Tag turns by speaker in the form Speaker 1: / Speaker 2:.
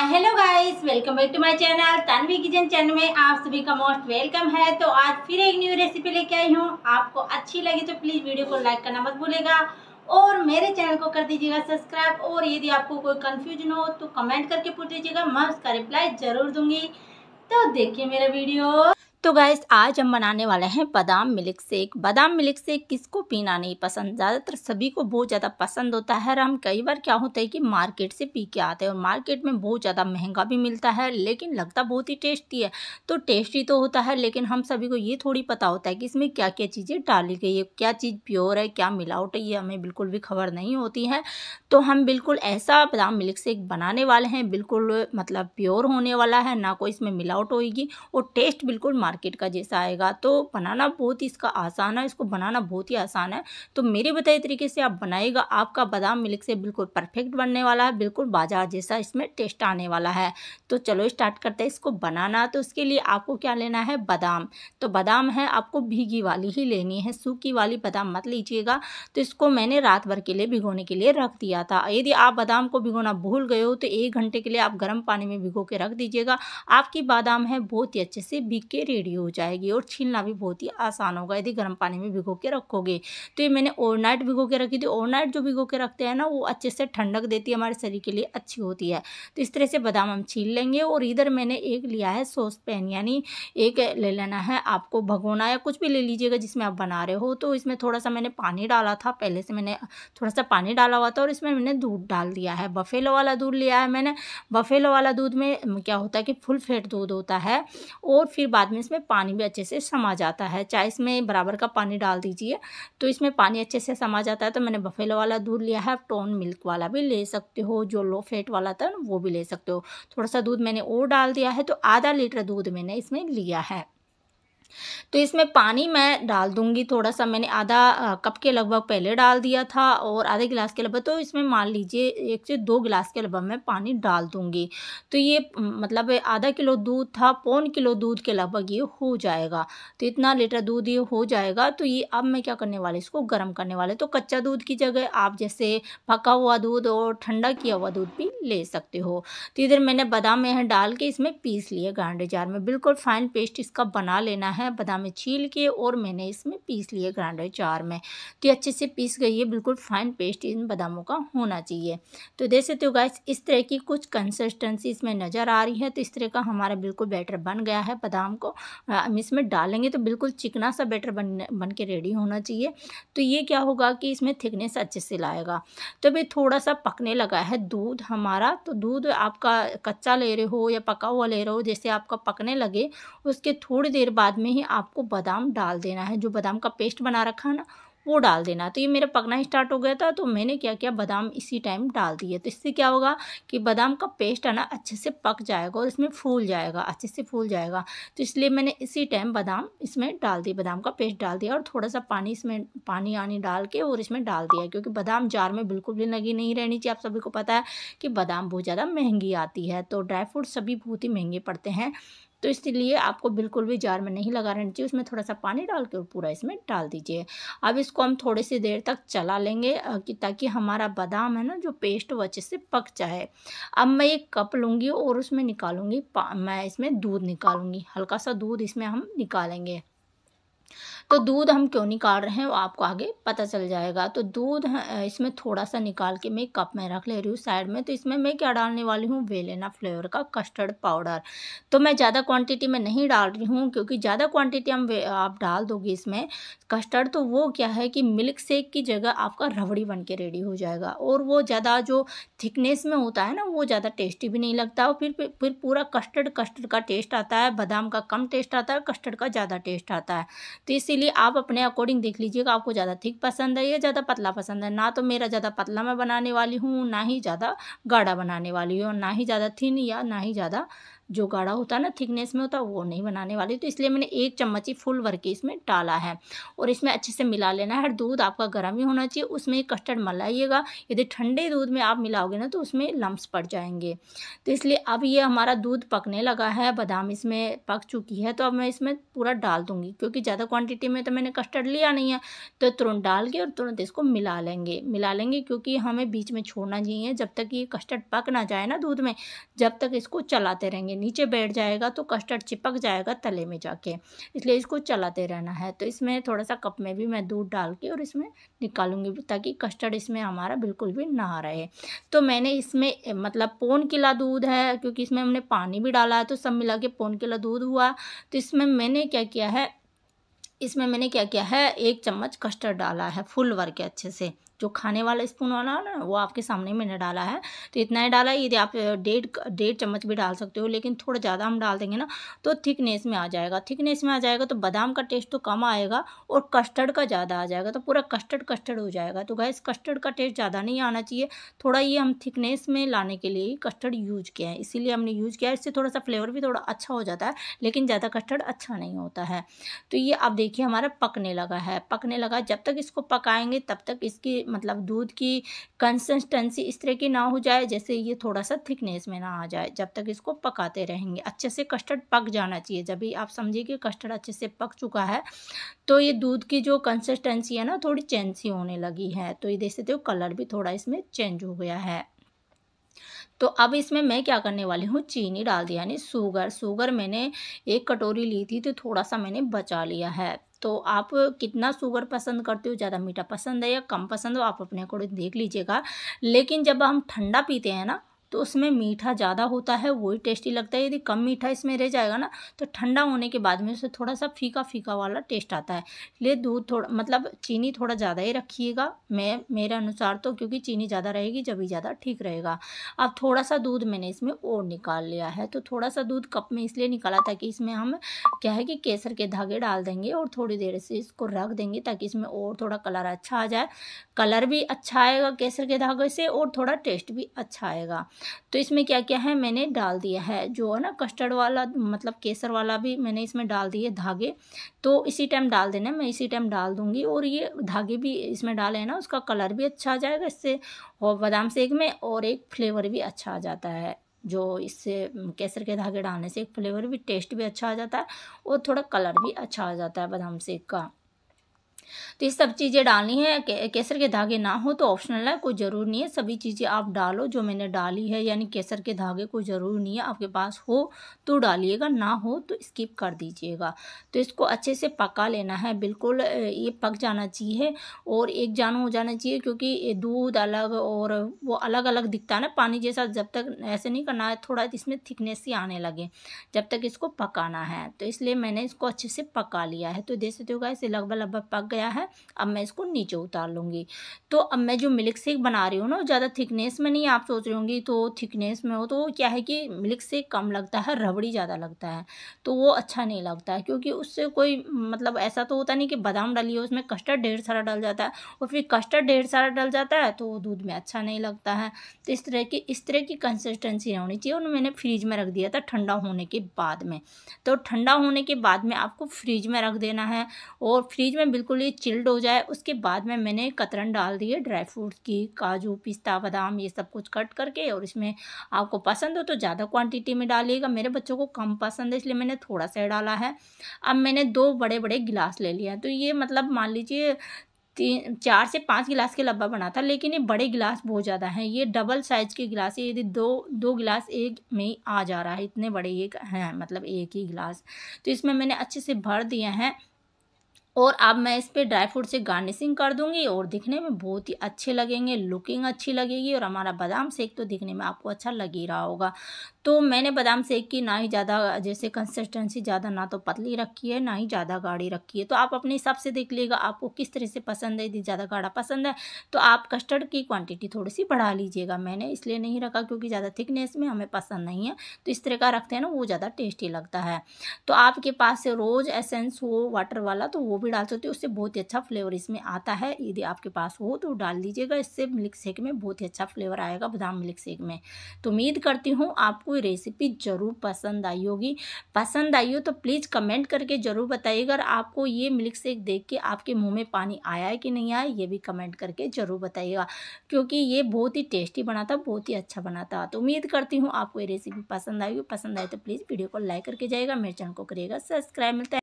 Speaker 1: hi hello guys welcome back to my channel Tanvi kitchen channel में आप सभी का मोस्ट वेलकम है तो आज फिर एक न्यू रेसिपी लेके आई हूँ आपको अच्छी लगी तो प्लीज़ वीडियो को लाइक करना मत भूलेगा और मेरे चैनल को कर दीजिएगा सब्सक्राइब और यदि आपको कोई कन्फ्यूजन हो तो कमेंट करके पूछ दीजिएगा मैं उसका रिप्लाई ज़रूर दूंगी तो देखिए मेरा वीडियो तो गैस आज हम बनाने वाले हैं बादाम मिल्क शेक बादाम मिल्क शेक किसको पीना नहीं पसंद ज़्यादातर सभी को बहुत ज़्यादा पसंद होता है और हम कई बार क्या होता है कि मार्केट से पी के आते हैं और मार्केट में बहुत ज़्यादा महंगा भी मिलता है लेकिन लगता बहुत ही टेस्टी है तो टेस्टी तो होता है लेकिन हम सभी को ये थोड़ी पता होता है कि इसमें क्या क्या चीज़ें डाली गई है क्या चीज़ प्योर है क्या मिलावट है ये हमें बिल्कुल भी खबर नहीं होती है तो हम बिल्कुल ऐसा बादाम मिल्क शेक बनाने वाले हैं बिल्कुल मतलब प्योर होने वाला है ना कोई इसमें मिलावट होगी और टेस्ट बिल्कुल मार्केट का जैसा आएगा तो बनाना बहुत ही इसका आसान है इसको बनाना बहुत ही आसान है तो मेरे बताए तरीके से आप बनाएगा आपका बादाम मिल्क से बिल्कुल परफेक्ट बनने वाला है बिल्कुल बाजार जैसा इसमें टेस्ट आने वाला है तो चलो स्टार्ट करते हैं इसको बनाना तो उसके लिए आपको क्या लेना है बादाम तो बादाम है आपको भीगी वाली ही लेनी है सूखी वाली बादाम मत लीजिएगा तो इसको मैंने रात भर के लिए भिगोने के लिए रख दिया था यदि आप बादाम को भिगोना भूल गए हो तो एक घंटे के लिए आप गर्म पानी में भिगो के रख दीजिएगा आपकी बादाम है बहुत ही अच्छे से भीग के टेढ़ी हो जाएगी और छीलना भी बहुत ही आसान होगा यदि गर्म पानी में भिगो के रखोगे तो ये मैंने ओवरनाइट भिगो के रखी थी ओवरनाइट जो भिगो के रखते हैं ना वो अच्छे से ठंडक देती है हमारे शरीर के लिए अच्छी होती है तो इस तरह से बादाम हम छील लेंगे और इधर मैंने एक लिया है सॉस पैन यानी एक ले लेना है आपको भगोना या कुछ भी ले लीजिएगा जिसमें आप बना रहे हो तो इसमें थोड़ा सा मैंने पानी डाला था पहले से मैंने थोड़ा सा पानी डाला हुआ था और इसमें मैंने दूध डाल दिया है बफेलो वाला दूध लिया है मैंने बफेलो वाला दूध में क्या होता है कि फुल फैट दूध होता है और फिर बाद में इसमें पानी भी अच्छे से समा जाता है चाहे इसमें बराबर का पानी डाल दीजिए तो इसमें पानी अच्छे से समा जाता है तो मैंने बफेलो वाला दूध लिया है आप टोन मिल्क वाला भी ले सकते हो जो लो फेट वाला था वो भी ले सकते हो थोड़ा सा दूध मैंने और डाल दिया है तो आधा लीटर दूध मैंने इसमें लिया है तो इसमें पानी मैं डाल दूंगी थोड़ा सा मैंने आधा कप के लगभग पहले डाल दिया था और आधे गिलास के लगभग तो इसमें मान लीजिए एक से दो गिलास के लगभग मैं पानी डाल दूंगी तो ये मतलब आधा किलो दूध था पौन किलो दूध के लगभग ये हो जाएगा तो इतना लीटर दूध ये हो जाएगा तो ये अब मैं क्या करने वाली इसको गर्म करने वाले तो कच्चा दूध की जगह आप जैसे पका हुआ दूध और ठंडा किया हुआ दूध भी ले सकते हो तो इधर मैंने बादाम यहाँ डाल के इसमें पीस लिए गांडे जार में बिल्कुल फाइन पेस्ट इसका बना लेना है है बदामें छील के और मैंने इसमें पीस लिए ग्राइंडर चार में तो ये अच्छे से पीस गई है बिल्कुल फाइन पेस्ट इन बादामों का होना चाहिए तो देख सकते हो गाइस इस तरह की कुछ कंसिस्टेंसी इसमें नज़र आ रही है तो इस तरह का हमारा बिल्कुल बैटर बन गया है बादाम को हम इसमें डालेंगे तो बिल्कुल चिकना सा बैटर बन बन के रेडी होना चाहिए तो ये क्या होगा कि इसमें थिकनेस अच्छे से लाएगा तो भाई थोड़ा सा पकने लगा है दूध हमारा तो दूध आपका कच्चा ले रहे हो या पका हुआ ले रहे हो जैसे आपका पकने लगे उसके थोड़ी देर बाद में में ही आपको बादाम डाल देना है जो बादाम का पेस्ट बना रखा है ना वो डाल देना तो ये मेरा पकना स्टार्ट हो गया था तो मैंने क्या किया बादाम इसी टाइम डाल दिए तो इससे क्या होगा कि बादाम का पेस्ट है ना अच्छे से पक जाएगा और इसमें फूल जाएगा अच्छे से फूल जाएगा तो इसलिए मैंने इसी टाइम बादाम इसमें डाल दिए बादाम का पेस्ट डाल दिया और थोड़ा सा पानी इसमें पानी आनी डाल के और इसमें डाल दिया क्योंकि बादाम जार में बिल्कुल भी लगी नहीं रहनी चाहिए आप सभी को पता है कि बादाम बहुत ज़्यादा महंगी आती है तो ड्राई फ्रूट सभी बहुत ही महंगे पड़ते हैं तो इसलिए आपको बिल्कुल भी जार में नहीं लगा रहना चाहिए उसमें थोड़ा सा पानी डाल के और पूरा इसमें डाल दीजिए अब इसको हम थोड़ी सी देर तक चला लेंगे कि ताकि हमारा बादाम है ना जो पेस्ट वो अच्छे से पक जाए अब मैं एक कप लूँगी और उसमें निकालूंगी मैं इसमें दूध निकालूंगी हल्का सा दूध इसमें हम निकालेंगे तो दूध हम क्यों निकाल रहे हैं वो आपको आगे पता चल जाएगा तो दूध हाँ, इसमें थोड़ा सा निकाल के मैं कप में रख ले रही हूँ साइड में तो इसमें मैं क्या डालने वाली हूँ वेलेना फ्लेवर का कस्टर्ड पाउडर तो मैं ज़्यादा क्वांटिटी में नहीं डाल रही हूँ क्योंकि ज़्यादा क्वांटिटी हम आप डाल दोगे इसमें कस्टर्ड तो वो क्या है कि मिल्क शेक की जगह आपका रबड़ी बन के रेडी हो जाएगा और वो ज़्यादा जो थिकनेस में होता है ना वो ज़्यादा टेस्टी भी नहीं लगता और फिर फिर पूरा कस्टर्ड कस्टर्ड का टेस्ट आता है बादाम का कम टेस्ट आता है कस्टर्ड का ज़्यादा टेस्ट आता है तो इसीलिए लिए आप अपने अकॉर्डिंग देख लीजिएगा आपको ज़्यादा थिक पसंद है या ज़्यादा पतला पसंद है ना तो मेरा ज़्यादा पतला मैं बनाने वाली हूँ ना ही ज़्यादा गाढ़ा बनाने वाली हूँ ना ही ज़्यादा थिन या ना ही ज़्यादा जो गाढ़ा होता है ना थिकनेस में होता है वो नहीं बनाने वाली तो इसलिए मैंने एक चम्मच ही फुल भर के इसमें डाला है और इसमें अच्छे से मिला लेना है दूध आपका गर्म ही होना चाहिए उसमें कस्टर्ड मलाइएगा यदि ठंडे दूध में आप मिलाओगे ना तो उसमें लम्ब्स पड़ जाएंगे तो इसलिए अब ये हमारा दूध पकने लगा है बादाम इसमें पक चुकी है तो अब मैं इसमें पूरा डाल दूँगी क्योंकि ज़्यादा क्वान्टिटी में तो मैंने कस्टर्ड लिया नहीं है तो तुरंत डाल के और तुरंत इसको मिला लेंगे मिला लेंगे क्योंकि हमें बीच में छोड़ना चाहिए जब तक ये कस्टर्ड पक ना जाए ना दूध में जब तक इसको चलाते रहेंगे नीचे बैठ जाएगा तो कस्टर्ड चिपक जाएगा तले में जाके इसलिए इसको चलाते रहना है तो इसमें थोड़ा सा कप में भी मैं दूध डाल के और इसमें निकालूंगी ताकि कस्टर्ड इसमें हमारा बिल्कुल भी ना रहे तो मैंने इसमें मतलब पौन किला दूध है क्योंकि इसमें हमने पानी भी डाला है तो सब मिला के पौन किला दूध हुआ तो इसमें मैंने क्या किया है इसमें मैंने क्या किया है एक चम्मच कस्टर्ड डाला है फुल वर के अच्छे से जो खाने वाला स्पून वाला ना वो आपके सामने मैंने डाला है तो इतना ही डाला है यदि आप डेढ़ डेढ़ चम्मच भी डाल सकते हो लेकिन थोड़ा ज़्यादा हम डाल देंगे ना तो थिकनेस में आ जाएगा थिकनेस में आ जाएगा तो बादाम का टेस्ट तो कम आएगा और कस्टर्ड का ज़्यादा आ जाएगा तो पूरा कस्टर्ड कस्टर्ड हो जाएगा तो गैस कस्टर्ड का टेस्ट ज़्यादा नहीं आना चाहिए थोड़ा ये हम थिकनेस में लाने के लिए कस्टर्ड यूज़ किया है इसीलिए हमने यूज़ किया है इससे थोड़ा सा फ्लेवर भी थोड़ा अच्छा हो जाता है लेकिन ज़्यादा कस्टर्ड अच्छा नहीं होता है तो ये आप देखिए हमारा पकने लगा है पकने लगा जब तक इसको पकाएंगे तब तक इसकी मतलब दूध की कंसिस्टेंसी इस तरह की ना हो जाए जैसे ये थोड़ा सा थिकनेस में ना आ जाए जब तक इसको पकाते रहेंगे अच्छे से कस्टर्ड पक जाना चाहिए जब भी आप समझिए कि कस्टर्ड अच्छे से पक चुका है तो ये दूध की जो कंसिस्टेंसी है ना थोड़ी चेंज सी होने लगी है तो ये देख सकते हो कलर भी थोड़ा इसमें चेंज हो गया है तो अब इसमें मैं क्या करने वाली हूँ चीनी डाल दिया यानी शुगर शुगर मैंने एक कटोरी ली थी तो थोड़ा सा मैंने बचा लिया है तो आप कितना शुगर पसंद करते हो ज़्यादा मीठा पसंद है या कम पसंद हो आप अपने अकॉर्डिंग देख लीजिएगा लेकिन जब हम ठंडा पीते हैं ना तो उसमें मीठा ज़्यादा होता है वही टेस्टी लगता है यदि कम मीठा इसमें रह जाएगा ना तो ठंडा होने के बाद में उसे थोड़ा सा फीका फीका वाला टेस्ट आता है इसलिए दूध थोड़ा मतलब चीनी थोड़ा ज़्यादा ही रखिएगा मैं मेरे अनुसार तो क्योंकि चीनी ज़्यादा रहेगी जब ही ज़्यादा ठीक रहेगा अब थोड़ा सा दूध मैंने इसमें और निकाल लिया है तो थोड़ा सा दूध कप में इसलिए निकाला ताकि इसमें हम क्या है कि केसर के धागे डाल देंगे और थोड़ी देर से इसको रख देंगे ताकि इसमें और थोड़ा कलर अच्छा आ जाए कलर भी अच्छा आएगा केसर के धागे से और थोड़ा टेस्ट भी अच्छा आएगा तो इसमें क्या क्या है मैंने डाल दिया है जो है ना कस्टर्ड वाला मतलब केसर वाला भी मैंने इसमें डाल दिए धागे तो इसी टाइम डाल देना मैं इसी टाइम डाल दूँगी और ये धागे भी इसमें डाले ना उसका कलर भी अच्छा आ जाएगा इससे और बादाम सेक में और एक फ्लेवर भी अच्छा आ जाता है जो इससे केसर के धागे डालने से एक फ्लेवर भी टेस्ट भी अच्छा आ जाता है और थोड़ा कलर भी अच्छा आ जाता है बादाम सेक का तो ये सब चीज़ें डालनी है केसर के धागे ना हो तो ऑप्शनल है कोई ज़रूर नहीं है सभी चीज़ें आप डालो जो मैंने डाली है यानी केसर के धागे को ज़रूर नहीं है आपके पास हो तो डालिएगा ना हो तो स्किप कर दीजिएगा तो इसको अच्छे से पका लेना है बिल्कुल ये पक जाना चाहिए और एक जान हो जाना चाहिए क्योंकि दूध अलग और वो अलग अलग दिखता है ना पानी जैसा जब तक ऐसे नहीं करना है थोड़ा इसमें थिकनेस ही आने लगे जब तक इसको पकाना है तो इसलिए मैंने इसको अच्छे से पका लिया है तो देख सकते हो इसे लगभग लगभग पक गया है अब मैं इसको नीचे उतार लूँगी तो अब मैं जो मिल्क सेक बना रही हूँ ना ज़्यादा थिकनेस में नहीं आप सोच रही होंगी तो थिकनेस में हो तो क्या है कि मिल्क सेक कम लगता है रबड़ी ज़्यादा लगता है तो वो अच्छा नहीं लगता है क्योंकि उससे कोई मतलब ऐसा तो होता नहीं कि बादाम डालिए उसमें कस्टर्ड ढेर सारा डल जाता है और फिर कस्टर्ड ढेर सारा डल जाता है तो वो दूध में अच्छा नहीं लगता है तो इस तरह की इस तरह की कंसिस्टेंसी होनी चाहिए और मैंने फ्रीज में रख दिया था ठंडा होने के बाद में तो ठंडा होने के बाद में आपको फ्रीज में रख देना है और फ्रीज में बिल्कुल ये चिल्ड मेल्ट हो जाए उसके बाद में मैंने कतरन डाल दिए ड्राई फ्रूट्स की काजू पिस्ता बादाम ये सब कुछ कट करके और इसमें आपको पसंद हो तो ज़्यादा क्वांटिटी में डालिएगा मेरे बच्चों को कम पसंद है इसलिए मैंने थोड़ा सा डाला है अब मैंने दो बड़े बड़े गिलास ले लिया तो ये मतलब मान लीजिए तीन चार से पाँच गिलास के लब्बा बना था लेकिन ये बड़े गिलास बहुत ज़्यादा हैं ये डबल साइज़ के गिलास है यदि दो दो गिलास एक में ही आ जा रहा है इतने बड़े एक हैं मतलब एक ही गिलास तो इसमें मैंने अच्छे से भर दिए हैं और अब मैं इस पर ड्राई फ्रूट से गार्निशिंग कर दूंगी और दिखने में बहुत ही अच्छे लगेंगे लुकिंग अच्छी लगेगी और हमारा बादाम शेक तो दिखने में आपको अच्छा लग ही रहा होगा तो मैंने बादाम शेक की ना ही ज़्यादा जैसे कंसिस्टेंसी ज़्यादा ना तो पतली रखी है ना ही ज़्यादा गाढ़ी रखी है तो आप अपने हिसाब से देख लीजिएगा आपको किस तरह से पसंद है यदि ज़्यादा गाढ़ा पसंद है तो आप कस्टर्ड की क्वान्टिटी थोड़ी सी बढ़ा लीजिएगा मैंने इसलिए नहीं रखा क्योंकि ज़्यादा थिकनेस में हमें पसंद नहीं है तो इस तरह का रखते हैं ना वो ज़्यादा टेस्टी लगता है तो आपके पास रोज़ एसेंस हो वाटर वाला तो वो भी डाल सकते हो उससे बहुत ही अच्छा फ्लेवर इसमें आता है यदि आपके पास हो तो डाल दीजिएगा इससे मिल्क शेक में बहुत ही अच्छा फ्लेवर आएगा बादाम मिल्क शेक में तो उम्मीद करती हूँ आपको ये रेसिपी ज़रूर पसंद आई होगी पसंद आई हो तो प्लीज़ कमेंट करके ज़रूर बताइएगा और आपको ये मिल्क शेक देख के आपके मुँह में पानी आया है कि नहीं आया ये भी कमेंट करके ज़रूर बताइएगा क्योंकि ये बहुत ही टेस्टी बना था बहुत ही अच्छा बना था तो उम्मीद करती हूँ आपको ये रेसिपी पसंद आई हो पसंद आए तो प्लीज़ वीडियो को लाइक करके जाएगा मेरे चैनल को करिएगा सब्सक्राइब मिलता है